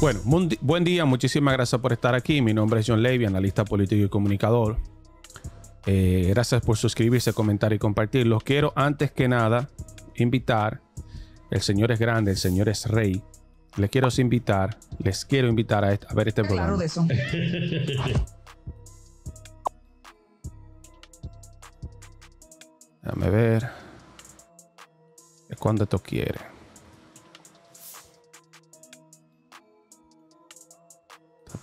Bueno, buen día, muchísimas gracias por estar aquí. Mi nombre es John Levy, analista político y comunicador. Eh, gracias por suscribirse, comentar y compartir. Los quiero antes que nada invitar. El Señor es grande, el Señor es rey. Les quiero invitar, les quiero invitar a, ver este claro programa. De eso. Déjame ver. Es cuando esto quiere.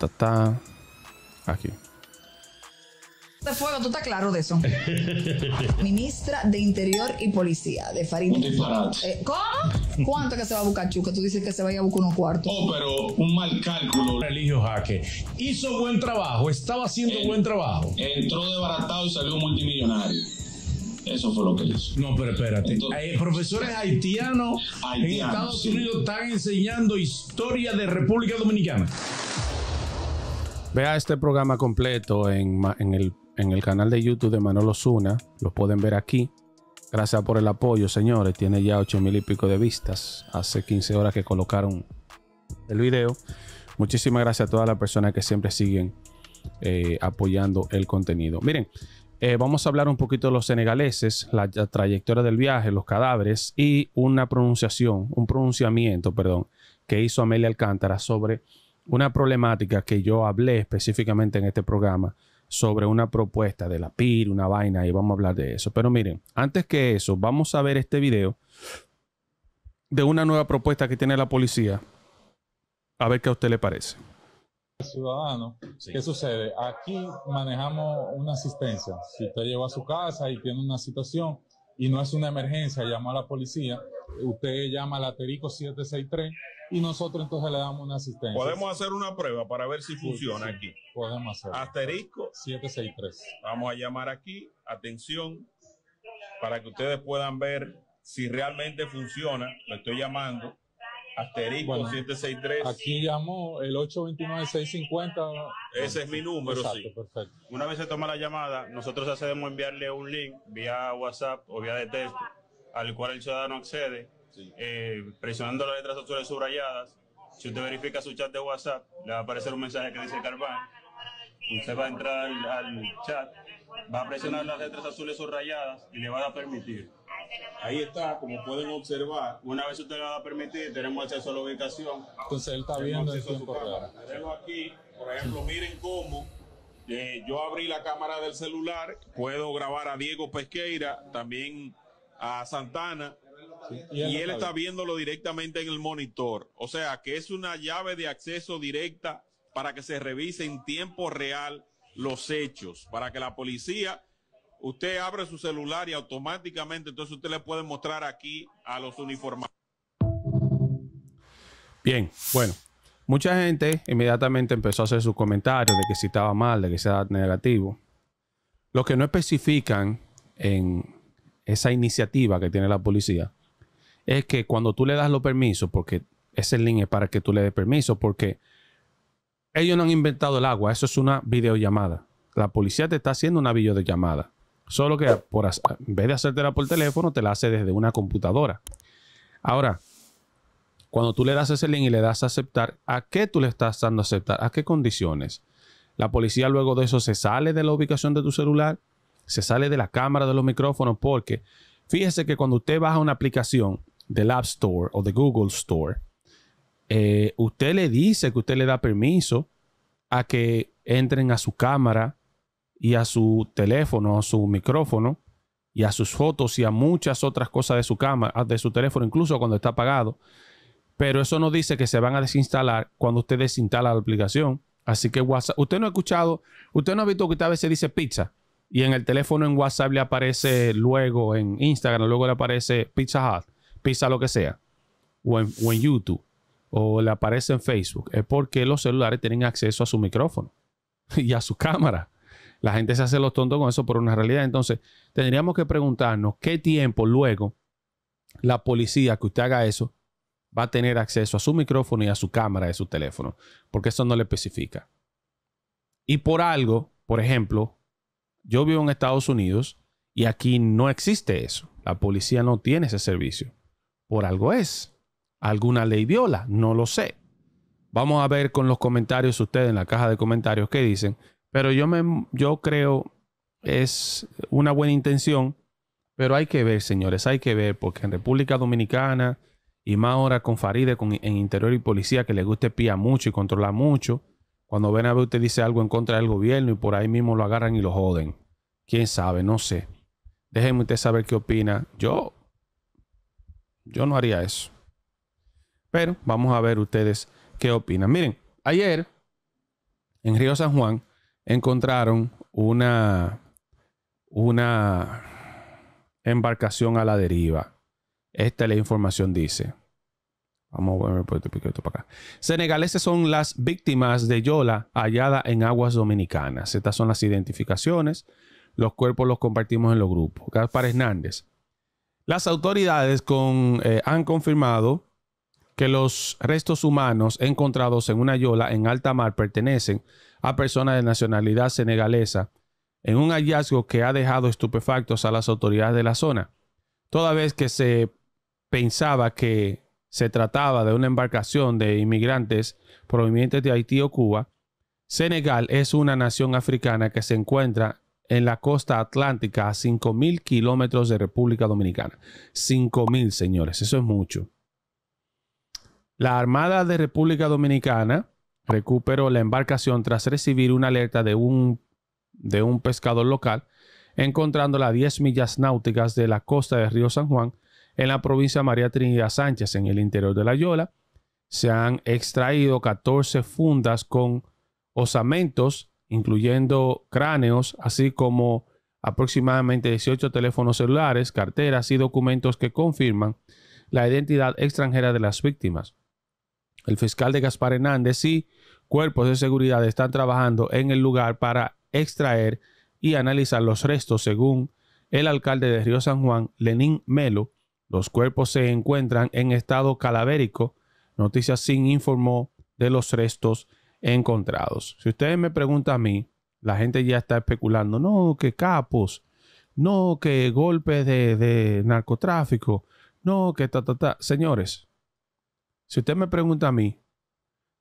Está, Aquí. tú estás claro de eso. Ministra de Interior y Policía de Farid. Eh, ¿Cómo? ¿Cuánto que se va a buscar Chuca? Tú dices que se vaya a buscar unos cuartos. Oh, pero un mal cálculo. Jaque hizo buen trabajo, estaba haciendo buen trabajo. Entró desbaratado y salió multimillonario. Eso fue lo que hizo. No, pero espérate. Eh, profesores haitianos, en Estados Unidos están enseñando historia de República Dominicana. Vea este programa completo en, el, canal de YouTube de Manolo Zuna. Lo pueden ver aquí. Gracias por el apoyo, señores. Tiene ya 8 mil y pico de vistas. Hace 15 horas que colocaron el video. Muchísimas gracias a todas las personas que siempre siguen eh, apoyando el contenido. Miren, eh, vamos a hablar un poquito de los senegaleses, la, la, trayectoria del viaje, los cadáveres y una pronunciación, un pronunciamiento, perdón, que hizo Amelia Alcántara sobre una problemática que yo hablé específicamente en este programa sobre una propuesta de la PIR, una vaina, y vamos a hablar de eso. Pero miren, antes que eso, vamos a ver este video de una nueva propuesta que tiene la policía. A ver qué a usted le parece. Ciudadano, ¿qué sucede? Aquí manejamos una asistencia. Si usted lleva a su casa y tiene una situación y no es una emergencia, llama a la policía, usted llama al asterisco 763 y nosotros entonces le damos una asistencia. Podemos hacer una prueba para ver si funciona aquí. Podemos hacer. Asterisco 763. Vamos a llamar aquí, atención, para que ustedes puedan ver si realmente funciona. Lo estoy llamando. Asterisco 763. Aquí llamó el 829-650. Ese es mi número, Exacto, Perfecto. Una vez se toma la llamada, nosotros hacemos enviarle un link vía WhatsApp o vía de texto al cual el ciudadano accede, eh, presionando las letras azules subrayadas. Si usted verifica su chat de WhatsApp, le va a aparecer un mensaje que dice Carván. Usted va a entrar al, chat, va a presionar las letras azules subrayadas y le va a permitir. Ahí está, como pueden observar. Una vez usted le va a permitir, tenemos acceso a la ubicación. Entonces él está viendo el tiempo aquí, por ejemplo, miren cómo eh, yo abrí la cámara del celular, puedo grabar a Diego Pesqueira, también a Santana y él, está viéndolo directamente en el monitor. O sea que es una llave de acceso directa para que se revise en tiempo real los hechos, para que la policía, usted abre su celular y automáticamente entonces usted le puede mostrar aquí a los uniformados. Bien, bueno. Mucha gente inmediatamente empezó a hacer sus comentarios de que si estaba mal, de que sea negativo. Lo que no especifican en, esa iniciativa que tiene la policía es que cuando tú le das los permisos, porque ese link es para que tú le des permiso, porque ellos no han inventado el agua, eso es una videollamada. La policía te está haciendo una videollamada, solo que por, en vez de hacértela por teléfono, te la hace desde una computadora. Ahora, cuando tú le das ese link y le das a aceptar, ¿a qué tú le estás dando aceptar? ¿A qué condiciones? La policía luego de eso se sale de la ubicación de tu celular se sale de la cámara de los micrófonos porque fíjese que cuando usted baja una aplicación del App Store o de Google Store, eh, usted le dice que usted le da permiso a que entren a su cámara y a su teléfono, a su micrófono y a sus fotos y a muchas otras cosas de su cámara, de su teléfono, incluso cuando está apagado. Pero eso no dice que se van a desinstalar cuando usted desinstala la aplicación. Así que WhatsApp, usted no ha escuchado, usted no ha visto que usted vez se dice pizza y en el teléfono en WhatsApp le aparece luego en Instagram, luego le aparece Pizza Hut, pizza lo que sea, o en, YouTube, o le aparece en Facebook, es porque los celulares tienen acceso a su micrófono y a su cámara. La gente se hace los tontos con eso por una realidad. Entonces, tendríamos que preguntarnos qué tiempo luego la policía que usted haga eso va a tener acceso a su micrófono y a su cámara de su teléfono, porque eso no le especifica. Y por algo, por ejemplo, yo vivo en Estados Unidos y aquí no existe eso. La policía no tiene ese servicio. Por algo es. ¿Alguna ley viola? No lo sé. Vamos a ver con los comentarios ustedes en la caja de comentarios qué dicen. Pero yo, me, yo creo es una buena intención, pero hay que ver, señores, hay que ver, porque en República Dominicana y más ahora con Faride en Interior y Policía, que le gusta espía mucho y controla mucho, cuando ven a ver usted dice algo en contra del gobierno y por ahí mismo lo agarran y lo joden. Quién sabe, no sé. Déjenme usted saber qué opina. Yo, yo no haría eso. Pero vamos a ver ustedes qué opinan. Miren, ayer en Río San Juan encontraron una, una embarcación a la deriva. Esta es la información, dice. Vamos a pues, para acá. Senegaleses son las víctimas de Yola hallada en aguas dominicanas. Estas son las identificaciones. Los cuerpos los compartimos en los grupos. Gaspar Hernández. Las autoridades eh, han confirmado que los restos humanos encontrados en una yola en alta mar pertenecen a personas de nacionalidad senegalesa en un hallazgo que ha dejado estupefactos a las autoridades de la zona, toda vez que se pensaba que se trataba de una embarcación de inmigrantes provenientes de Haití o Cuba, Senegal es una nación africana que se encuentra en la costa atlántica a 5.000 kilómetros de República Dominicana. 5.000, señores, eso es mucho. La Armada de República Dominicana recuperó la embarcación tras recibir una alerta de un, de un pescador local, encontrándola a 10 millas náuticas de la costa del río San Juan, en la provincia María Trinidad Sánchez, en el interior de La Yola. Se han extraído 14 fundas con osamentos, incluyendo cráneos, así como aproximadamente 18 teléfonos celulares, carteras y documentos que confirman la identidad extranjera de las víctimas. El fiscal de Gaspar Hernández y cuerpos de seguridad están trabajando en el lugar para extraer y analizar los restos, según el alcalde de Río San Juan, Lenín Melo, los cuerpos se encuentran en estado calavérico. Noticias Sin informó de los restos encontrados. Si ustedes me preguntan a mí, la gente ya está especulando, no, que capos, no, que golpes de, narcotráfico, no, que ta, ta, ta. Señores, si usted me pregunta a mí,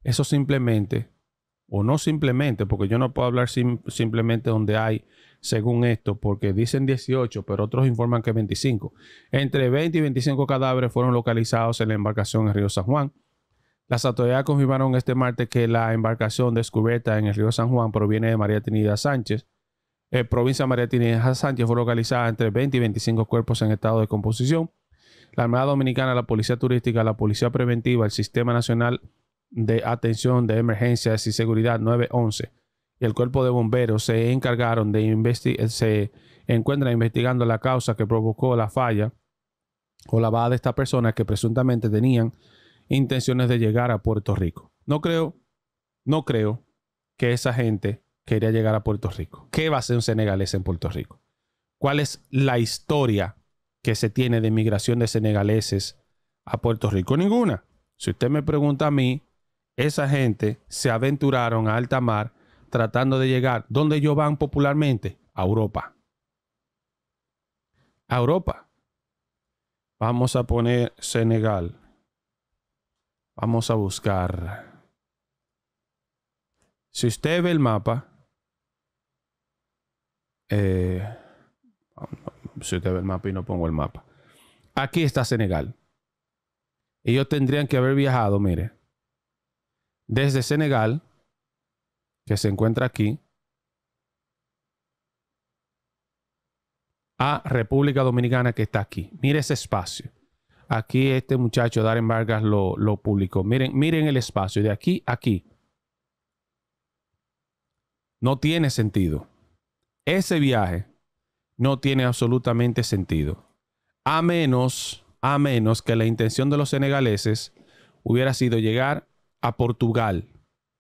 eso simplemente, o no simplemente, porque yo no puedo hablar simplemente donde hay según esto, porque dicen 18, pero otros informan que 25. Entre 20 y 25 cadáveres fueron localizados en la embarcación en Río San Juan. Las autoridades confirmaron este martes que la embarcación descubierta en el río San Juan proviene de María Trinidad Sánchez. Eh, provincia María Trinidad Sánchez fue localizada entre 20 y 25 cuerpos en estado de composición. La Armada Dominicana, la Policía Turística, la Policía Preventiva, el Sistema Nacional de Atención de Emergencias y Seguridad 911 y el cuerpo de bomberos se encargaron de investigar, eh, se encuentran investigando la causa que provocó la falla o la baja de esta persona que presuntamente tenían intenciones de llegar a Puerto Rico. No creo, no creo que esa gente quería llegar a Puerto Rico. ¿Qué va a hacer un senegalés en Puerto Rico? ¿Cuál es la historia que se tiene de migración de senegaleses a Puerto Rico? Ninguna. Si usted me pregunta a mí, esa gente se aventuraron a alta mar tratando de llegar. ¿Dónde ellos van popularmente? A Europa. A Europa. Vamos a poner Senegal. Vamos a buscar. Si usted ve el mapa, eh, si usted ve el mapa y no pongo el mapa, aquí está Senegal. Ellos tendrían que haber viajado, mire, desde Senegal que se encuentra aquí, a República Dominicana que está aquí. Mire ese espacio. Aquí este muchacho Darren Vargas lo, lo publicó. Miren, miren el espacio de aquí a aquí. No tiene sentido. Ese viaje no tiene absolutamente sentido. A menos, a menos que la intención de los senegaleses hubiera sido llegar a Portugal,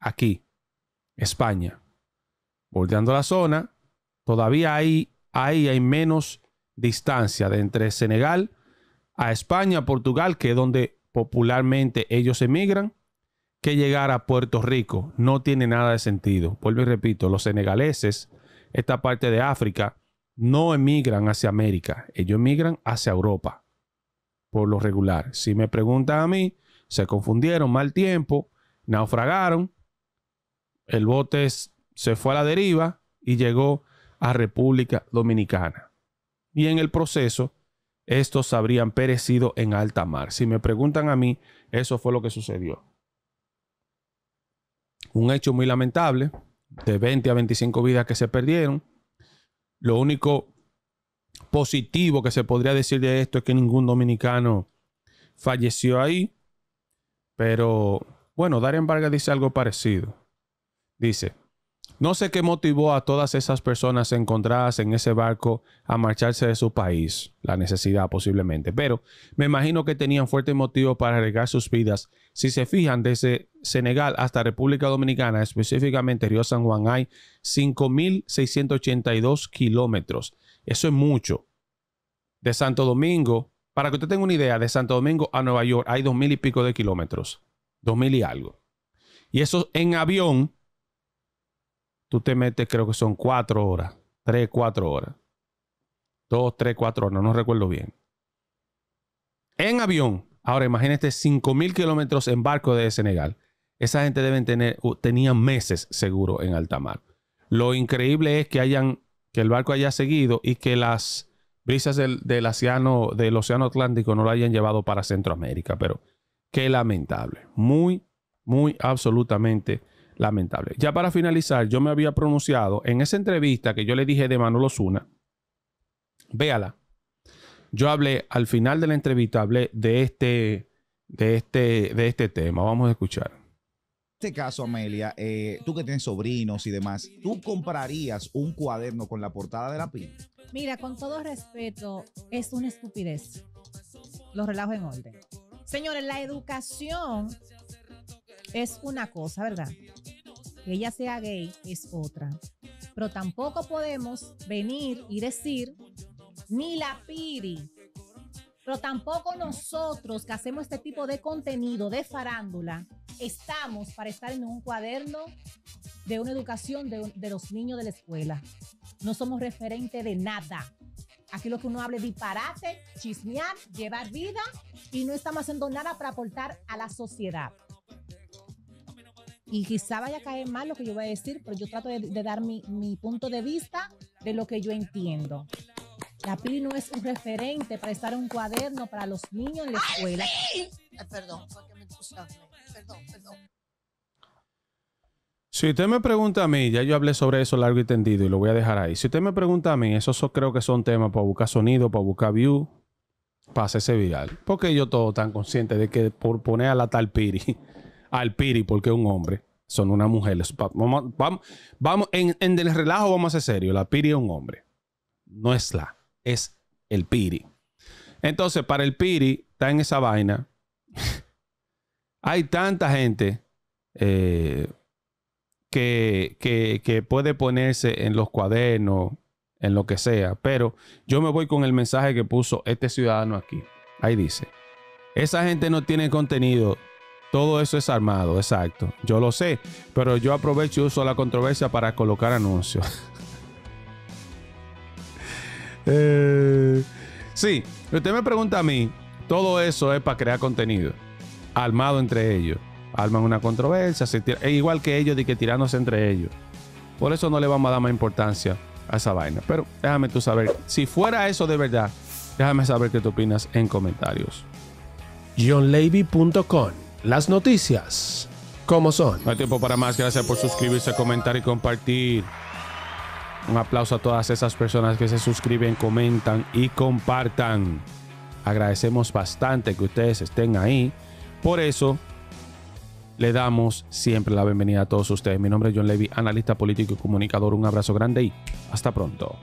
aquí, España. Volteando la zona, todavía hay, ahí hay menos distancia de entre Senegal a España, Portugal, que es donde popularmente ellos emigran, que llegar a Puerto Rico. No tiene nada de sentido. Vuelvo y repito, los senegaleses, esta parte de África, no emigran hacia América, ellos emigran hacia Europa, por lo regular. Si me preguntan a mí, se confundieron, mal tiempo, naufragaron el bote se fue a la deriva y llegó a República Dominicana. Y en el proceso, estos habrían perecido en alta mar. Si me preguntan a mí, eso fue lo que sucedió. Un hecho muy lamentable, de 20 a 25 vidas que se perdieron. Lo único positivo que se podría decir de esto es que ningún dominicano falleció ahí. Pero bueno, Darien Vargas dice algo parecido. Dice, no sé qué motivó a todas esas personas encontradas en ese barco a marcharse de su país, la necesidad posiblemente, pero me imagino que tenían fuerte motivo para arriesgar sus vidas. Si se fijan, desde Senegal hasta República Dominicana, específicamente Río San Juan, hay 5.682 kilómetros. Eso es mucho. De Santo Domingo, para que usted tenga una idea, de Santo Domingo a Nueva York hay 2.000 y pico de kilómetros. 2.000 y algo. Y eso en avión tú te metes, creo que son cuatro horas, tres, cuatro horas. Dos, tres, cuatro horas, no recuerdo bien. En avión. Ahora imagínate 5.000 kilómetros en barco de Senegal. Esa gente deben tener, tenían meses seguro en alta mar. Lo increíble es que hayan, que el barco haya seguido y que las brisas del, océano, del océano Atlántico no lo hayan llevado para Centroamérica. Pero qué lamentable. Muy, muy absolutamente lamentable. Ya para finalizar, yo me había pronunciado en esa entrevista que yo le dije de Manolo Zuna. Véala. Yo hablé al final de la entrevista hablé de este de este de este tema. Vamos a escuchar. En este caso, Amelia, eh, tú que tienes sobrinos y demás, ¿tú comprarías un cuaderno con la portada de la PIN? Mira, con todo respeto, es una estupidez. Los relajo en orden. Señores, la educación es una cosa, ¿verdad? que ella sea gay es otra. Pero tampoco podemos venir y decir, ni la Piri, pero tampoco nosotros que hacemos este tipo de contenido de farándula, estamos para estar en un cuaderno de una educación de, los niños de la escuela. No somos referente de nada. Aquí lo que uno hable es disparate, chismear, llevar vida y no estamos haciendo nada para aportar a la sociedad y quizá vaya a caer mal lo que yo voy a decir, pero yo trato de, dar mi, punto de vista de lo que yo entiendo. La Piri no es un referente para estar un cuaderno para los niños en la escuela. Eh, perdón, porque me Perdón, perdón. Si usted me pregunta a mí, ya yo hablé sobre eso largo y tendido y lo voy a dejar ahí. Si usted me pregunta a mí, esos creo que son temas para buscar sonido, para buscar view, para ese viral. Porque yo todo tan consciente de que por poner a la tal Piri al Piri porque es un hombre. Son una mujer. Vamos, vamos, vamos en, el relajo vamos a ser serios. La Piri es un hombre. No es la, es el Piri. Entonces, para el Piri, está en esa vaina. Hay tanta gente eh, que, que, que puede ponerse en los cuadernos, en lo que sea. Pero yo me voy con el mensaje que puso este ciudadano aquí. Ahí dice, esa gente no tiene contenido todo eso es armado, exacto. Yo lo sé, pero yo aprovecho y uso la controversia para colocar anuncios. Eh, sí, usted me pregunta a mí, todo eso es para crear contenido, armado entre ellos. Arman una controversia, es igual que ellos de que tirándose entre ellos. Por eso no le vamos a dar más importancia a esa vaina. Pero déjame tú saber, si fuera eso de verdad, déjame saber qué tú opinas en comentarios. johnlevy.com las noticias como son. No hay tiempo para más. Gracias por suscribirse, comentar y compartir. Un aplauso a todas esas personas que se suscriben, comentan y compartan. Agradecemos bastante que ustedes estén ahí. Por eso le damos siempre la bienvenida a todos ustedes. Mi nombre es John Levy, analista político y comunicador. Un abrazo grande y hasta pronto.